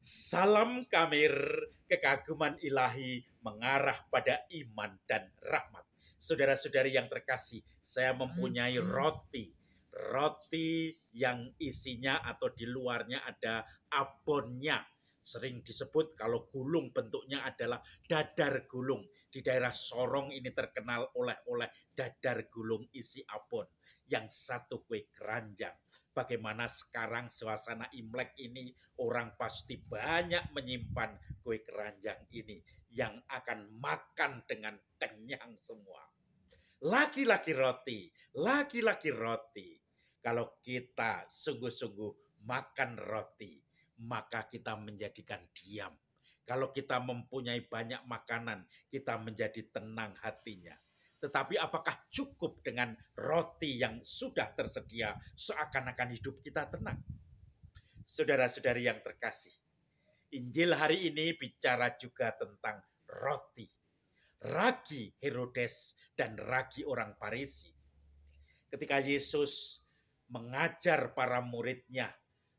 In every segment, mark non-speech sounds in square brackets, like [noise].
salam kamir, kekaguman ilahi mengarah pada iman dan rahmat. Saudara-saudari yang terkasih, saya mempunyai roti. Roti yang isinya atau di luarnya ada abonnya. Sering disebut kalau gulung bentuknya adalah dadar gulung. Di daerah Sorong ini terkenal oleh-oleh dadar gulung isi abon. Yang satu kue keranjang bagaimana sekarang suasana Imlek ini orang pasti banyak menyimpan kue keranjang ini yang akan makan dengan kenyang semua. Laki-laki roti, laki-laki roti. Kalau kita sungguh-sungguh makan roti, maka kita menjadikan diam. Kalau kita mempunyai banyak makanan, kita menjadi tenang hatinya. Tetapi apakah cukup dengan roti yang sudah tersedia seakan-akan hidup kita tenang? Saudara-saudari yang terkasih, Injil hari ini bicara juga tentang roti. Ragi Herodes dan ragi orang Parisi. Ketika Yesus mengajar para muridnya,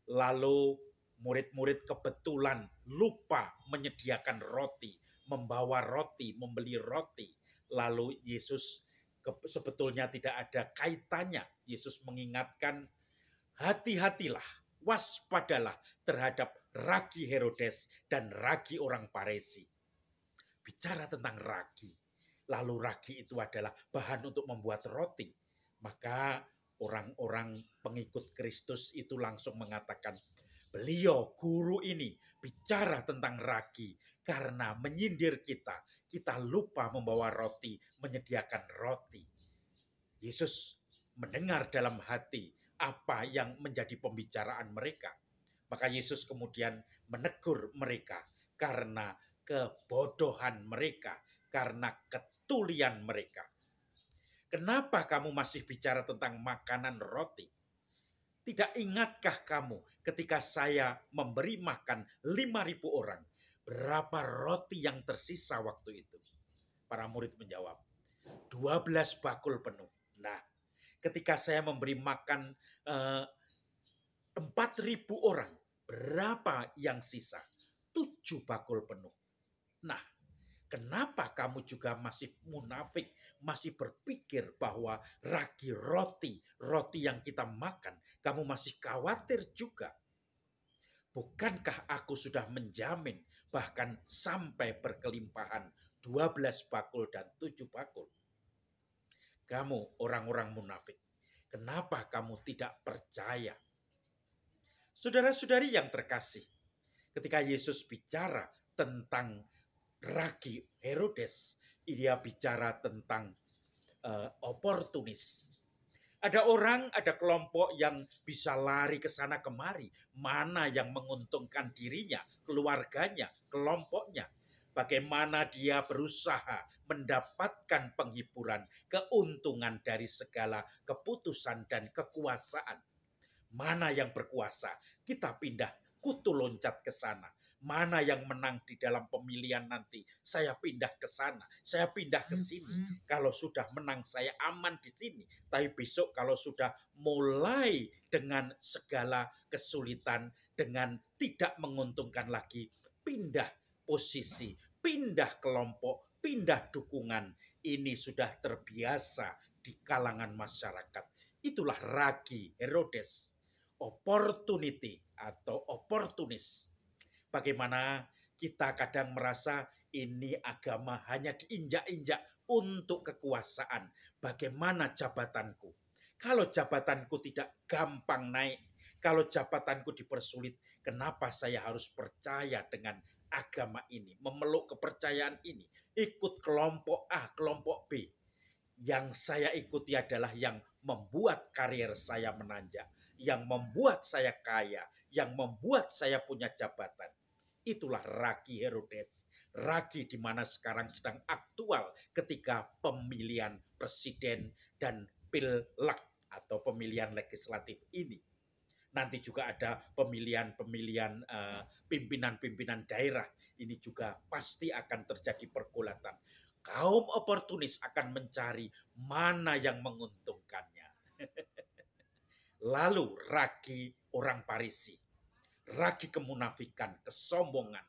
lalu murid-murid kebetulan lupa menyediakan roti, membawa roti, membeli roti lalu Yesus sebetulnya tidak ada kaitannya. Yesus mengingatkan hati-hatilah, waspadalah terhadap ragi Herodes dan ragi orang Paresi. Bicara tentang ragi, lalu ragi itu adalah bahan untuk membuat roti. Maka orang-orang pengikut Kristus itu langsung mengatakan, beliau guru ini bicara tentang ragi karena menyindir kita kita lupa membawa roti, menyediakan roti. Yesus mendengar dalam hati apa yang menjadi pembicaraan mereka. Maka Yesus kemudian menegur mereka karena kebodohan mereka, karena ketulian mereka. Kenapa kamu masih bicara tentang makanan roti? Tidak ingatkah kamu ketika saya memberi makan 5.000 orang? Berapa roti roti yang tersisa waktu itu? Para murid menjawab, 12 bakul penuh. Nah, ketika saya memberi makan eh, ribu orang, berapa yang sisa? 7 bakul penuh. Nah, kenapa kamu juga masih munafik, masih berpikir bahwa ragi roti, roti yang kita makan, kamu masih khawatir juga? Bukankah aku sudah menjamin bahkan sampai berkelimpahan 12 bakul dan 7 bakul. Kamu orang-orang munafik, kenapa kamu tidak percaya? Saudara-saudari yang terkasih, ketika Yesus bicara tentang ragi Herodes, ia bicara tentang uh, oportunis. Ada orang, ada kelompok yang bisa lari ke sana kemari, mana yang menguntungkan dirinya, keluarganya, kelompoknya. Bagaimana dia berusaha mendapatkan penghiburan, keuntungan dari segala keputusan dan kekuasaan. Mana yang berkuasa, kita pindah kutu loncat ke sana mana yang menang di dalam pemilihan nanti. Saya pindah ke sana, saya pindah ke sini. Kalau sudah menang, saya aman di sini. Tapi besok, kalau sudah mulai dengan segala kesulitan, dengan tidak menguntungkan lagi, pindah posisi, pindah kelompok, pindah dukungan. Ini sudah terbiasa di kalangan masyarakat. Itulah ragi Herodes, opportunity atau oportunis. Bagaimana kita kadang merasa ini agama hanya diinjak-injak untuk kekuasaan. Bagaimana jabatanku? Kalau jabatanku tidak gampang naik, kalau jabatanku dipersulit, kenapa saya harus percaya dengan agama ini, memeluk kepercayaan ini, ikut kelompok A, kelompok B. Yang saya ikuti adalah yang membuat karir saya menanjak, yang membuat saya kaya, yang membuat saya punya jabatan. Itulah Raki Herodes. Raki di mana sekarang sedang aktual ketika pemilihan presiden dan pilak atau pemilihan legislatif ini nanti juga ada pemilihan-pemilihan eh, pimpinan-pimpinan daerah. Ini juga pasti akan terjadi pergulatan. Kaum oportunis akan mencari mana yang menguntungkannya. [laughs] Lalu ragi orang Parisi, ragi kemunafikan, kesombongan,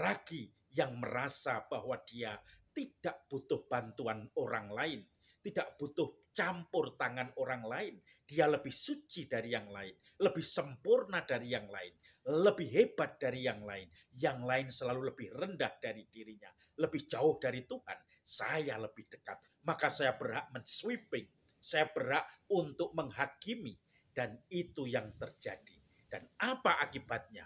ragi yang merasa bahwa dia tidak butuh bantuan orang lain, tidak butuh campur tangan orang lain. Dia lebih suci dari yang lain, lebih sempurna dari yang lain, lebih hebat dari yang lain. Yang lain selalu lebih rendah dari dirinya, lebih jauh dari Tuhan. Saya lebih dekat, maka saya berhak mensweeping, saya berhak untuk menghakimi, dan itu yang terjadi. Dan apa akibatnya?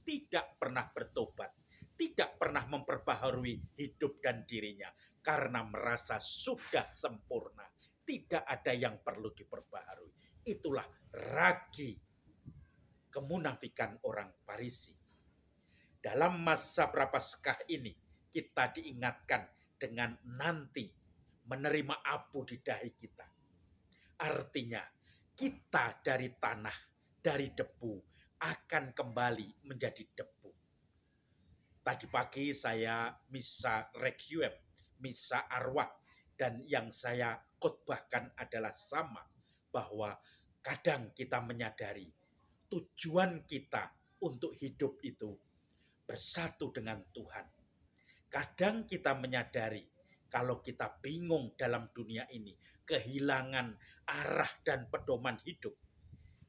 Tidak pernah bertobat, tidak pernah memperbaharui hidup dan dirinya karena merasa sudah sempurna tidak ada yang perlu diperbaharui. Itulah ragi kemunafikan orang Parisi. Dalam masa prapaskah ini, kita diingatkan dengan nanti menerima abu di dahi kita. Artinya, kita dari tanah, dari debu, akan kembali menjadi debu. Tadi pagi saya misa requiem, misa arwah, dan yang saya dikotbahkan adalah sama bahwa kadang kita menyadari tujuan kita untuk hidup itu bersatu dengan Tuhan. Kadang kita menyadari kalau kita bingung dalam dunia ini, kehilangan arah dan pedoman hidup.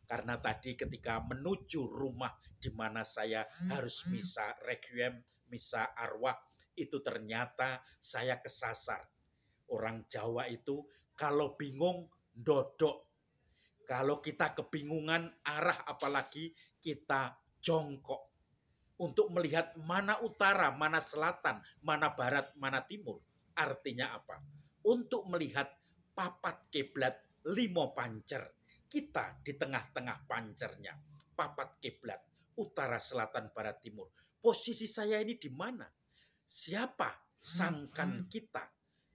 Karena tadi ketika menuju rumah di mana saya harus misa requiem, misa arwah, itu ternyata saya kesasar. Orang Jawa itu kalau bingung, dodok. Kalau kita kebingungan arah apalagi kita jongkok. Untuk melihat mana utara, mana selatan, mana barat, mana timur. Artinya apa? Untuk melihat papat keblat limo pancer. Kita di tengah-tengah pancernya. Papat keblat utara, selatan, barat, timur. Posisi saya ini di mana? Siapa sangkan kita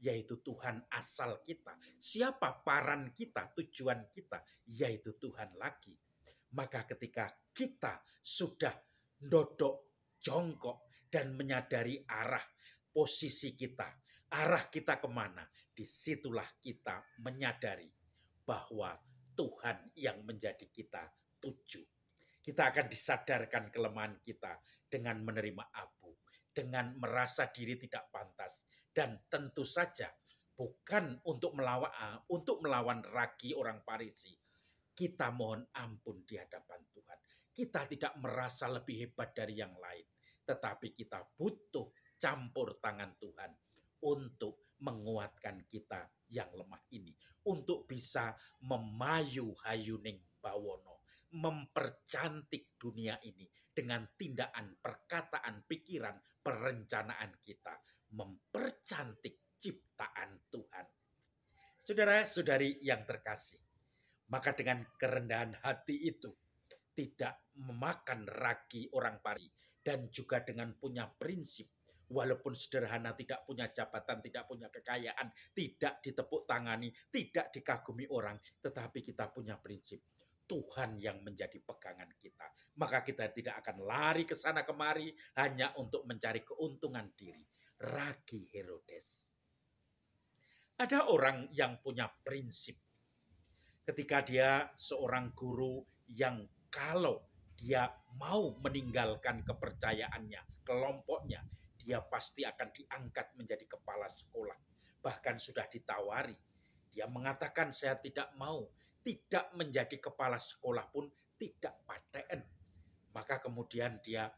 yaitu Tuhan asal kita. Siapa paran kita, tujuan kita, yaitu Tuhan lagi. Maka ketika kita sudah dodok, jongkok, dan menyadari arah posisi kita, arah kita kemana, disitulah kita menyadari bahwa Tuhan yang menjadi kita tuju. Kita akan disadarkan kelemahan kita dengan menerima abu, dengan merasa diri tidak pantas, dan tentu saja bukan untuk melawan eh, untuk melawan raki orang Parisi. Kita mohon ampun di hadapan Tuhan. Kita tidak merasa lebih hebat dari yang lain, tetapi kita butuh campur tangan Tuhan untuk menguatkan kita yang lemah ini, untuk bisa memayu hayuning bawono, mempercantik dunia ini dengan tindakan, perkataan, pikiran, perencanaan kita mempercantik ciptaan Tuhan. Saudara-saudari yang terkasih, maka dengan kerendahan hati itu tidak memakan ragi orang pari dan juga dengan punya prinsip walaupun sederhana tidak punya jabatan, tidak punya kekayaan, tidak ditepuk tangani, tidak dikagumi orang, tetapi kita punya prinsip Tuhan yang menjadi pegangan kita. Maka kita tidak akan lari ke sana kemari hanya untuk mencari keuntungan diri ragi Herodes. Ada orang yang punya prinsip. Ketika dia seorang guru yang kalau dia mau meninggalkan kepercayaannya, kelompoknya, dia pasti akan diangkat menjadi kepala sekolah. Bahkan sudah ditawari. Dia mengatakan saya tidak mau, tidak menjadi kepala sekolah pun tidak paten. Maka kemudian dia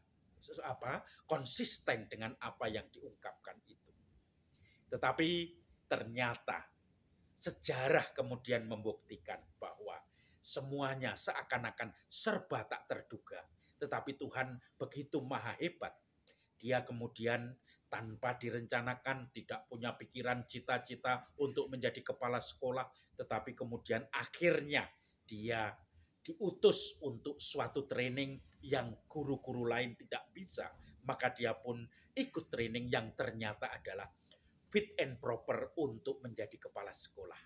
apa konsisten dengan apa yang diungkapkan itu. Tetapi ternyata sejarah kemudian membuktikan bahwa semuanya seakan-akan serba tak terduga. Tetapi Tuhan begitu maha hebat. Dia kemudian tanpa direncanakan, tidak punya pikiran cita-cita untuk menjadi kepala sekolah, tetapi kemudian akhirnya dia diutus untuk suatu training yang guru-guru lain tidak bisa, maka dia pun ikut training yang ternyata adalah fit and proper untuk menjadi kepala sekolah.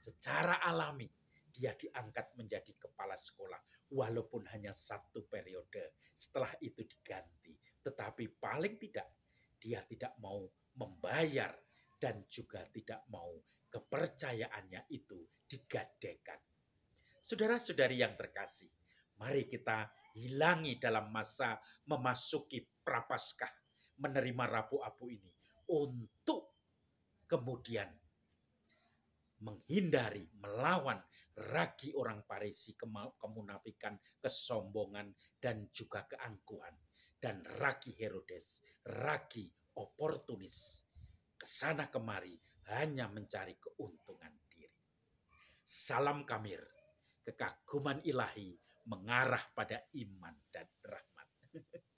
Secara alami dia diangkat menjadi kepala sekolah walaupun hanya satu periode. Setelah itu diganti, tetapi paling tidak dia tidak mau membayar dan juga tidak mau kepercayaannya itu digadekan. Saudara-saudari yang terkasih, mari kita hilangi dalam masa memasuki prapaskah, menerima rabu abu ini untuk kemudian menghindari, melawan ragi orang Parisi, kemunafikan, kesombongan, dan juga keangkuhan. Dan ragi Herodes, ragi oportunis, kesana kemari hanya mencari keuntungan diri. Salam Kamir kekaguman ilahi mengarah pada iman dan rahmat. [laughs]